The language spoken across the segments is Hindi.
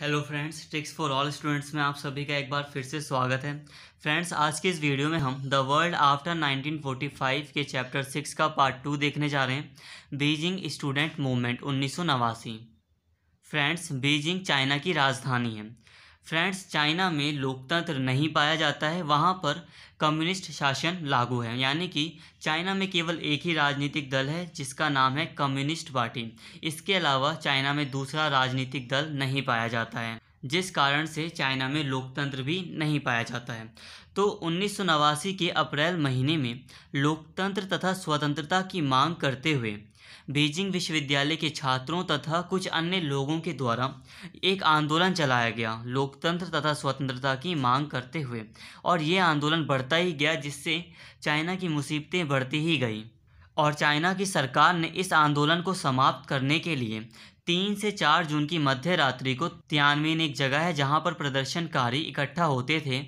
hello friends tricks for all students में आप सभी का एक बार फिर से स्वागत है फ्रेंड्स आज के इस वीडियो में हम द वर्ल्ड आफ्टर 1945 के चैप्टर सिक्स का पार्ट टू देखने जा रहे हैं बीजिंग स्टूडेंट मूवमेंट उन्नीस फ्रेंड्स बीजिंग चाइना की राजधानी है फ्रेंड्स चाइना में लोकतंत्र नहीं पाया जाता है वहाँ पर कम्युनिस्ट शासन लागू है यानी कि चाइना में केवल एक ही राजनीतिक दल है जिसका नाम है कम्युनिस्ट पार्टी इसके अलावा चाइना में दूसरा राजनीतिक दल नहीं पाया जाता है जिस कारण से चाइना में लोकतंत्र भी नहीं पाया जाता है तो उन्नीस के अप्रैल महीने में लोकतंत्र तथा स्वतंत्रता की मांग करते हुए बीजिंग विश्वविद्यालय के छात्रों तथा कुछ अन्य लोगों के द्वारा एक आंदोलन चलाया गया लोकतंत्र तथा स्वतंत्रता की मांग करते हुए और ये आंदोलन बढ़ता ही गया जिससे चाइना की मुसीबतें बढ़ती ही गई और चाइना की सरकार ने इस आंदोलन को समाप्त करने के लिए तीन से चार जून की मध्य रात्रि को त्यानवीन एक जगह है जहां पर प्रदर्शनकारी इकट्ठा होते थे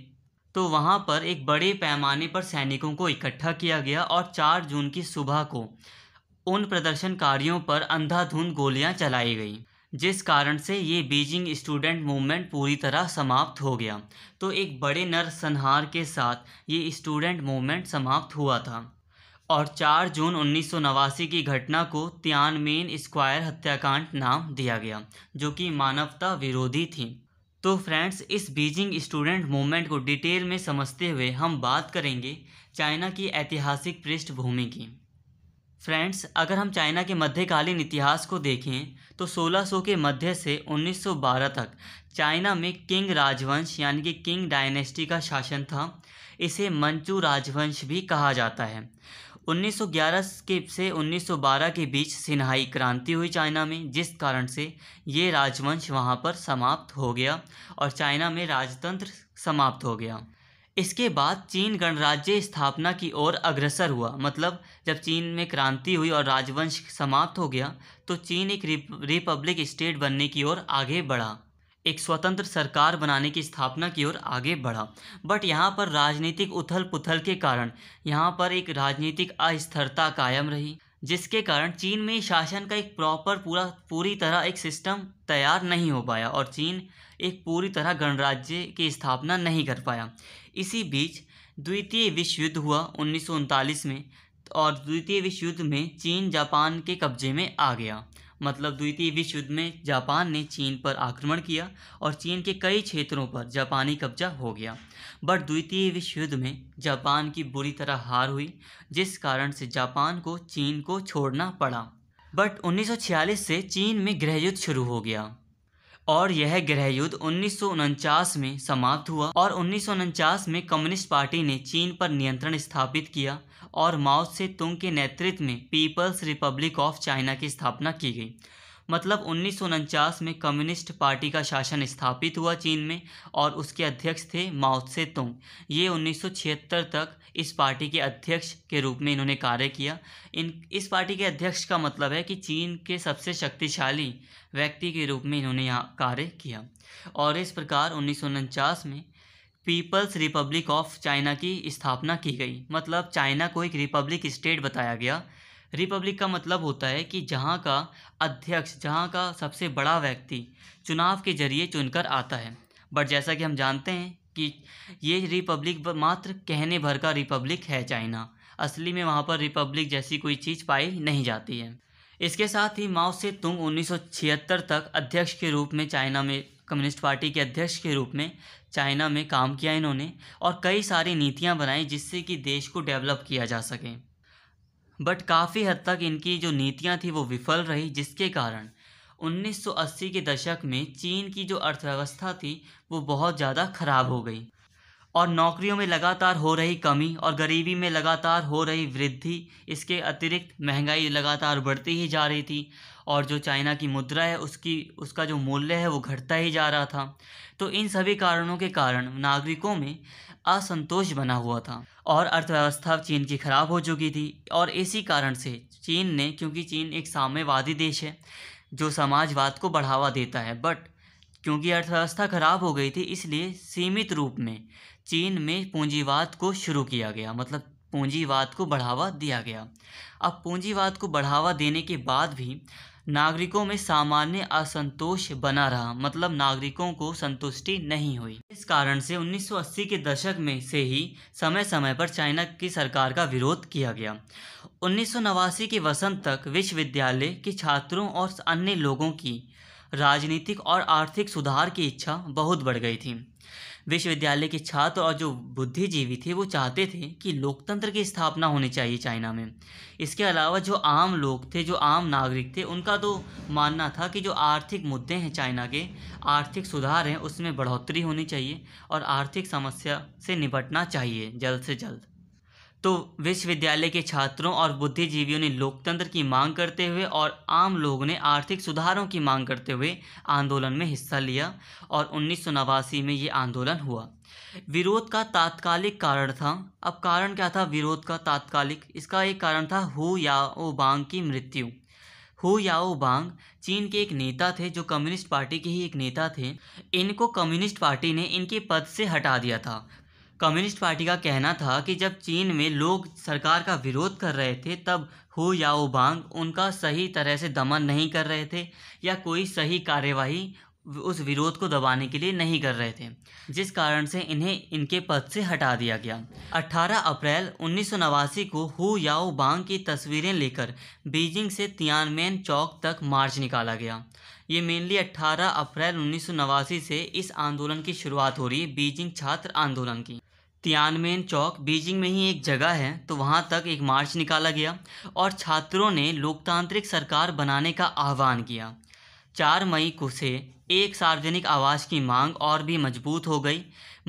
तो वहां पर एक बड़े पैमाने पर सैनिकों को इकट्ठा किया गया और चार जून की सुबह को उन प्रदर्शनकारियों पर अंधाधुंध गोलियां चलाई गईं जिस कारण से ये बीजिंग स्टूडेंट मूवमेंट पूरी तरह समाप्त हो गया तो एक बड़े नरसंहार के साथ ये स्टूडेंट मूवमेंट समाप्त हुआ था और 4 जून उन्नीस की घटना को त्यानमेन स्क्वायर हत्याकांड नाम दिया गया जो कि मानवता विरोधी थी तो फ्रेंड्स इस बीजिंग स्टूडेंट मूवमेंट को डिटेल में समझते हुए हम बात करेंगे चाइना की ऐतिहासिक पृष्ठभूमि की फ्रेंड्स अगर हम चाइना के मध्यकालीन इतिहास को देखें तो 1600 के मध्य से 1912 तक चाइना में किंग राजवंश यानी कि किंग डायनेस्टी का शासन था इसे मंचू राजवंश भी कहा जाता है 1911 के से 1912 के बीच सिन्हाई क्रांति हुई चाइना में जिस कारण से ये राजवंश वहाँ पर समाप्त हो गया और चाइना में राजतंत्र समाप्त हो गया इसके बाद चीन गणराज्य स्थापना की ओर अग्रसर हुआ मतलब जब चीन में क्रांति हुई और राजवंश समाप्त हो गया तो चीन एक रिपब्लिक स्टेट बनने की ओर आगे बढ़ा एक स्वतंत्र सरकार बनाने की स्थापना की ओर आगे बढ़ा बट यहाँ पर राजनीतिक उथल पुथल के कारण यहाँ पर एक राजनीतिक अस्थिरता कायम रही जिसके कारण चीन में शासन का एक प्रॉपर पूरा पूरी तरह एक सिस्टम तैयार नहीं हो पाया और चीन एक पूरी तरह गणराज्य की स्थापना नहीं कर पाया इसी बीच द्वितीय विश्व युद्ध हुआ उन्नीस में और द्वितीय विश्व युद्ध में चीन जापान के कब्जे में आ गया मतलब द्वितीय विश्व युद्ध में जापान ने चीन पर आक्रमण किया और चीन के कई क्षेत्रों पर जापानी कब्जा हो गया बट द्वितीय विश्व युद्ध में जापान की बुरी तरह हार हुई जिस कारण से जापान को चीन को छोड़ना पड़ा बट 1946 से चीन में गृहयुद्ध शुरू हो गया और यह गृह युद्ध उन्नीस में समाप्त हुआ और उन्नीस में कम्युनिस्ट पार्टी ने चीन पर नियंत्रण स्थापित किया और माओ से तुंग के नेतृत्व में पीपल्स रिपब्लिक ऑफ चाइना की स्थापना की गई मतलब उन्नीस में कम्युनिस्ट पार्टी का शासन स्थापित हुआ चीन में और उसके अध्यक्ष थे से तुंग ये उन्नीस तक इस पार्टी के अध्यक्ष के रूप में इन्होंने कार्य किया इन इस पार्टी के अध्यक्ष का मतलब है कि चीन के सबसे शक्तिशाली व्यक्ति के रूप में इन्होंने यहाँ कार्य किया और इस प्रकार उन्नीस में पीपल्स रिपब्लिक ऑफ चाइना की स्थापना की गई मतलब चाइना को एक रिपब्लिक स्टेट बताया गया रिपब्लिक का मतलब होता है कि जहाँ का अध्यक्ष जहाँ का सबसे बड़ा व्यक्ति चुनाव के जरिए चुनकर आता है बट जैसा कि हम जानते हैं कि ये रिपब्लिक मात्र कहने भर का रिपब्लिक है चाइना असली में वहाँ पर रिपब्लिक जैसी कोई चीज़ पाई नहीं जाती है इसके साथ ही माओ से तुंग उन्नीस तक अध्यक्ष के रूप में चाइना में कम्युनिस्ट पार्टी के अध्यक्ष के रूप में चाइना में काम किया इन्होंने और कई सारी नीतियाँ बनाई जिससे कि देश को डेवलप किया जा सके बट काफ़ी हद तक इनकी जो नीतियाँ थी वो विफल रही जिसके कारण 1980 के दशक में चीन की जो अर्थव्यवस्था थी वो बहुत ज़्यादा ख़राब हो गई और नौकरियों में लगातार हो रही कमी और गरीबी में लगातार हो रही वृद्धि इसके अतिरिक्त महंगाई लगातार बढ़ती ही जा रही थी और जो चाइना की मुद्रा है उसकी उसका जो मूल्य है वो घटता ही जा रहा था तो इन सभी कारणों के कारण नागरिकों में असंतोष बना हुआ था और अर्थव्यवस्था चीन की ख़राब हो चुकी थी और इसी कारण से चीन ने क्योंकि चीन एक साम्यवादी देश है जो समाजवाद को बढ़ावा देता है बट क्योंकि अर्थव्यवस्था खराब हो गई थी इसलिए सीमित रूप में चीन में पूंजीवाद को शुरू किया गया मतलब पूंजीवाद को बढ़ावा दिया गया अब पूंजीवाद को बढ़ावा देने के बाद भी नागरिकों में सामान्य असंतोष बना रहा मतलब नागरिकों को संतुष्टि नहीं हुई इस कारण से 1980 के दशक में से ही समय समय पर चाइना की सरकार का विरोध किया गया उन्नीस के वसंत तक विश्वविद्यालय के छात्रों और अन्य लोगों की राजनीतिक और आर्थिक सुधार की इच्छा बहुत बढ़ गई थी विश्वविद्यालय के छात्र और जो बुद्धिजीवी थे वो चाहते थे कि लोकतंत्र की स्थापना होनी चाहिए चाइना में इसके अलावा जो आम लोग थे जो आम नागरिक थे उनका तो मानना था कि जो आर्थिक मुद्दे हैं चाइना के आर्थिक सुधार हैं उसमें बढ़ोतरी होनी चाहिए और आर्थिक समस्या से निपटना चाहिए जल्द से जल्द तो विश्वविद्यालय के छात्रों और बुद्धिजीवियों ने लोकतंत्र की मांग करते हुए और आम लोगों ने आर्थिक सुधारों की मांग करते हुए आंदोलन में हिस्सा लिया और उन्नीस में ये आंदोलन हुआ विरोध का तात्कालिक कारण था अब कारण क्या था विरोध का तात्कालिक इसका एक कारण था हु ओ बांग की मृत्यु हु याओ बांग चीन के एक नेता थे जो कम्युनिस्ट पार्टी के ही एक नेता थे इनको कम्युनिस्ट पार्टी ने इनके पद से हटा दिया था कम्युनिस्ट पार्टी का कहना था कि जब चीन में लोग सरकार का विरोध कर रहे थे तब हु याओबांग उनका सही तरह से दमन नहीं कर रहे थे या कोई सही कार्यवाही उस विरोध को दबाने के लिए नहीं कर रहे थे जिस कारण से इन्हें इनके पद से हटा दिया गया 18 अप्रैल उन्नीस को हु याओ बांग की तस्वीरें लेकर बीजिंग से तियानमेन चौक तक मार्च निकाला गया ये मेनली 18 अप्रैल उन्नीस से इस आंदोलन की शुरुआत हो रही है बीजिंग छात्र आंदोलन की तियानमेन चौक बीजिंग में ही एक जगह है तो वहाँ तक एक मार्च निकाला गया और छात्रों ने लोकतांत्रिक सरकार बनाने का आह्वान किया चार मई को से एक सार्वजनिक आवास की मांग और भी मजबूत हो गई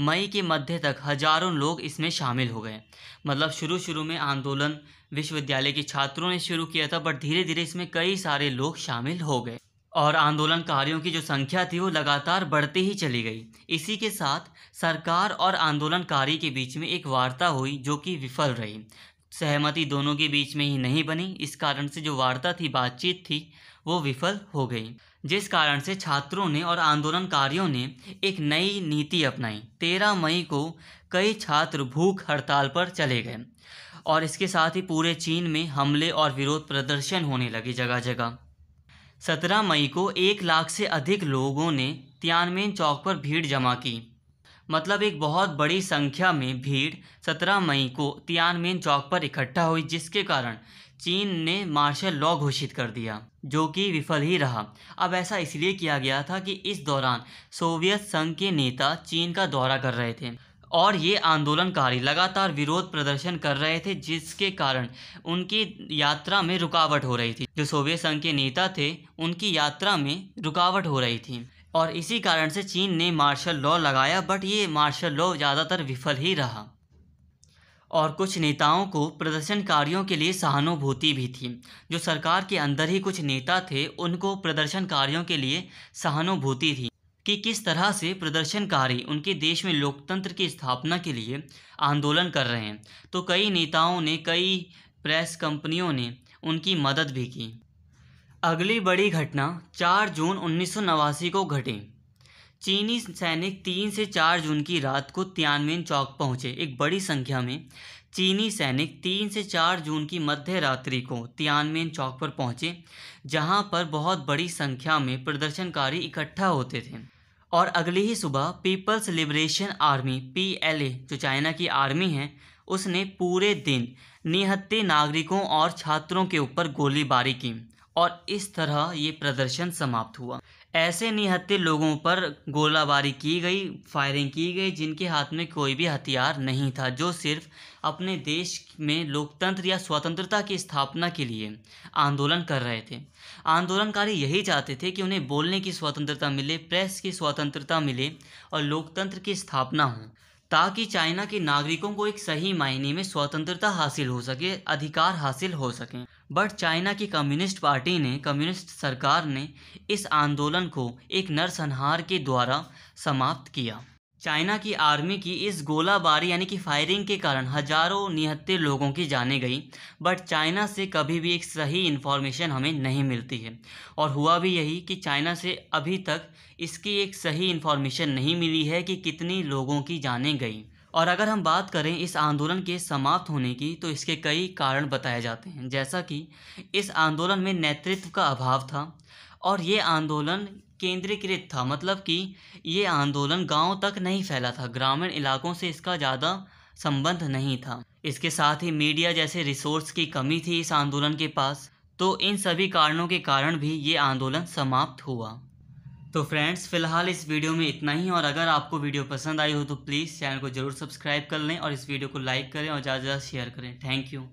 मई के मध्य तक हजारों लोग इसमें शामिल हो गए मतलब शुरू शुरू में आंदोलन विश्वविद्यालय के छात्रों ने शुरू किया था बट धीरे धीरे इसमें कई सारे लोग शामिल हो गए और आंदोलनकारियों की जो संख्या थी वो लगातार बढ़ती ही चली गई इसी के साथ सरकार और आंदोलनकारी के बीच में एक वार्ता हुई जो कि विफल रही सहमति दोनों के बीच में ही नहीं बनी इस कारण से जो वार्ता थी बातचीत थी वो विफल हो गई जिस कारण से छात्रों ने और आंदोलनकारियों ने एक नई नीति अपनाई तेरह मई को कई छात्र भूख हड़ताल पर चले गए और इसके साथ ही पूरे चीन में हमले और विरोध प्रदर्शन होने लगे जगह जगह सत्रह मई को एक लाख से अधिक लोगों ने तियानमेन चौक पर भीड़ जमा की मतलब एक बहुत बड़ी संख्या में भीड़ 17 मई को तियानमेन चौक पर इकट्ठा हुई जिसके कारण चीन ने मार्शल लॉ घोषित कर दिया जो कि विफल ही रहा अब ऐसा इसलिए किया गया था कि इस दौरान सोवियत संघ के नेता चीन का दौरा कर रहे थे और ये आंदोलनकारी लगातार विरोध प्रदर्शन कर रहे थे जिसके कारण उनकी यात्रा में रुकावट हो रही थी जो सोवियत संघ के नेता थे उनकी यात्रा में रुकावट हो रही थी और इसी कारण से चीन ने मार्शल लॉ लगाया बट ये मार्शल लॉ ज़्यादातर विफल ही रहा और कुछ नेताओं को प्रदर्शनकारियों के लिए सहानुभूति भी थी जो सरकार के अंदर ही कुछ नेता थे उनको प्रदर्शनकारियों के लिए सहानुभूति थी कि किस तरह से प्रदर्शनकारी उनके देश में लोकतंत्र की स्थापना के लिए आंदोलन कर रहे हैं तो कई नेताओं ने कई प्रेस कंपनियों ने उनकी मदद भी की अगली बड़ी घटना 4 जून उन्नीस को घटी चीनी सैनिक तीन से चार जून की रात को त्यानवेन चौक पहुंचे एक बड़ी संख्या में चीनी सैनिक तीन से चार जून की मध्य रात्रि को तियानमेन चौक पर पहुंचे जहां पर बहुत बड़ी संख्या में प्रदर्शनकारी इकट्ठा होते थे और अगली ही सुबह पीपल्स लिबरेशन आर्मी पी जो चाइना की आर्मी है उसने पूरे दिन निहत्ते नागरिकों और छात्रों के ऊपर गोलीबारी की और इस तरह ये प्रदर्शन समाप्त हुआ ऐसे निहत्ते लोगों पर गोलाबारी की गई फायरिंग की गई जिनके हाथ में कोई भी हथियार नहीं था जो सिर्फ अपने देश में लोकतंत्र या स्वतंत्रता की स्थापना के लिए आंदोलन कर रहे थे आंदोलनकारी यही चाहते थे कि उन्हें बोलने की स्वतंत्रता मिले प्रेस की स्वतंत्रता मिले और लोकतंत्र की स्थापना हो ताकि चाइना के नागरिकों को एक सही मायने में स्वतंत्रता हासिल हो सके अधिकार हासिल हो सकें बट चाइना की कम्युनिस्ट पार्टी ने कम्युनिस्ट सरकार ने इस आंदोलन को एक नरसंहार के द्वारा समाप्त किया चाइना की आर्मी की इस गोलाबारी यानी कि फायरिंग के कारण हजारों निहत्ते लोगों की जाने गई बट चाइना से कभी भी एक सही इन्फॉर्मेशन हमें नहीं मिलती है और हुआ भी यही कि चाइना से अभी तक इसकी एक सही इन्फॉर्मेशन नहीं मिली है कि कितनी लोगों की जाने गई और अगर हम बात करें इस आंदोलन के समाप्त होने की तो इसके कई कारण बताए जाते हैं जैसा कि इस आंदोलन में नेतृत्व का अभाव था और ये आंदोलन केंद्रीकृत था मतलब कि ये आंदोलन गांव तक नहीं फैला था ग्रामीण इलाकों से इसका ज़्यादा संबंध नहीं था इसके साथ ही मीडिया जैसे रिसोर्स की कमी थी इस आंदोलन के पास तो इन सभी कारणों के कारण भी ये आंदोलन समाप्त हुआ तो फ्रेंड्स फिलहाल इस वीडियो में इतना ही और अगर आपको वीडियो पसंद आई हो तो प्लीज़ चैनल को ज़रूर सब्सक्राइब कर लें और इस वीडियो को लाइक करें और ज़्यादा से ज़्यादा शेयर करें थैंक यू